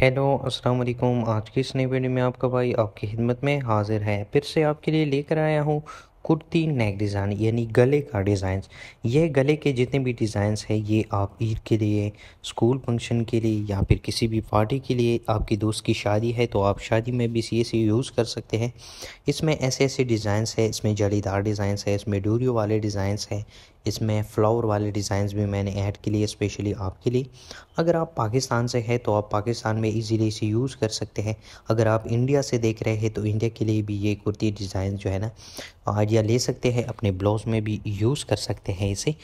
hello अस्सलाम वालेकुम आज की इस नई वीडियो में आपका भाई आपकी खिदमत में हाज़िर है फिर से आपके लिए लेकर आया हूँ कुर्ती नेक डिज़ाइन यानी गले का डिज़ाइन यह गले के जितने भी डिज़ाइंस है ये आप ईद के लिए स्कूल फंक्शन के लिए या फिर किसी भी पार्टी के लिए आपकी दोस्त की शादी है तो आप शादी में भी इसे यूज़ e कर सकते हैं इसमें ऐसे ऐसे डिज़ाइंस है इसमें जालीदार डिज़ाइंस है इसमें डोरियो वाले डिज़ाइंस हैं इसमें फ्लावर वाले डिज़ाइंस भी मैंने ऐड के लिए स्पेशली आपके लिए अगर आप पाकिस्तान से हैं तो आप पाकिस्तान में इजीली इसे यूज़ कर सकते हैं अगर आप इंडिया से देख रहे हैं तो इंडिया के लिए भी ये कुर्ती डिज़ाइन जो है ना आइडिया ले सकते हैं अपने ब्लाउज में भी यूज़ कर सकते हैं इसे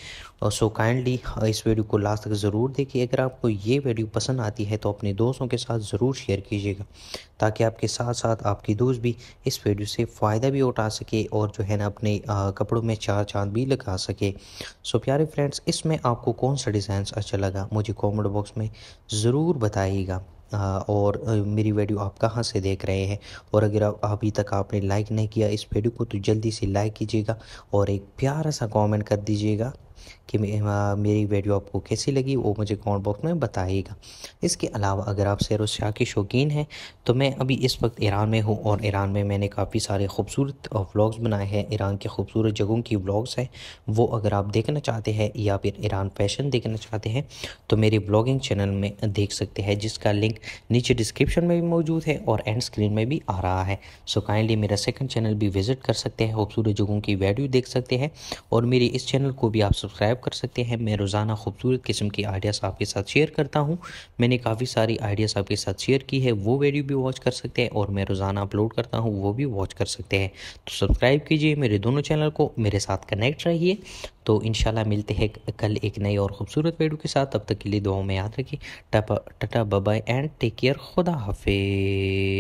और सो काइंडली इस वीडियो को लास्ट तक ज़रूर देखिए अगर आपको ये वीडियो पसंद आती है तो अपने दोस्तों के साथ ज़रूर शेयर कीजिएगा ताकि आपके साथ साथ आपकी दोस्त भी इस वीडियो से फ़ायदा भी उठा सके और जो है ना अपने कपड़ों में चार चांद भी लगा सके सो प्यारे फ्रेंड्स इसमें आपको कौन सा डिज़ाइन अच्छा लगा मुझे कॉमेंट बॉक्स में ज़रूर बताइएगा और मेरी वीडियो आप कहाँ से देख रहे हैं और अगर अभी तक आपने लाइक नहीं किया इस वीडियो को तो जल्दी से लाइक कीजिएगा और एक प्यारा सा कमेंट कर दीजिएगा कि मेरी वीडियो आपको कैसी लगी वो मुझे कमेंट बॉक्स में बताइएगा इसके अलावा अगर आप सैर शाह के शौकीन हैं तो मैं अभी इस वक्त ईरान में हूँ और ईरान में मैंने काफ़ी सारे खूबसूरत व्लॉग्स बनाए हैं ईरान के खूबसूरत जगहों की व्लॉग्स हैं वो अगर आप देखना चाहते हैं या फिर ईरान फैशन देखना चाहते हैं तो मेरे ब्लॉगिंग चैनल में देख सकते हैं जिसका लिंक नीचे डिस्क्रिप्शन में भी मौजूद है और एंड स्क्रीन में भी आ रहा है सो काइंडली मेरा सेकंड चैनल भी विजिट कर सकते हैं खूबसूरत जगहों की वीडियो देख सकते हैं और मेरे इस चैनल को भी आप सब्सक्राइब कर सकते हैं मैं रोज़ाना खूबसूरत किस्म की आइडियाज़ आपके साथ शेयर करता हूँ मैंने काफ़ी सारी आइडियाज़ आपके साथ शेयर की है वो वीडियो भी वॉच कर सकते हैं और मैं रोज़ाना अपलोड करता हूँ वो भी वॉच कर सकते हैं तो सब्सक्राइब कीजिए मेरे दोनों चैनल को मेरे साथ कनेक्ट रहिए तो इन मिलते हैं कल एक नई और ख़ूबसूरत वीडियो के साथ अब तक के लिए दुआओं में याद रखिए tata bye bye and take care खुदा हाफिज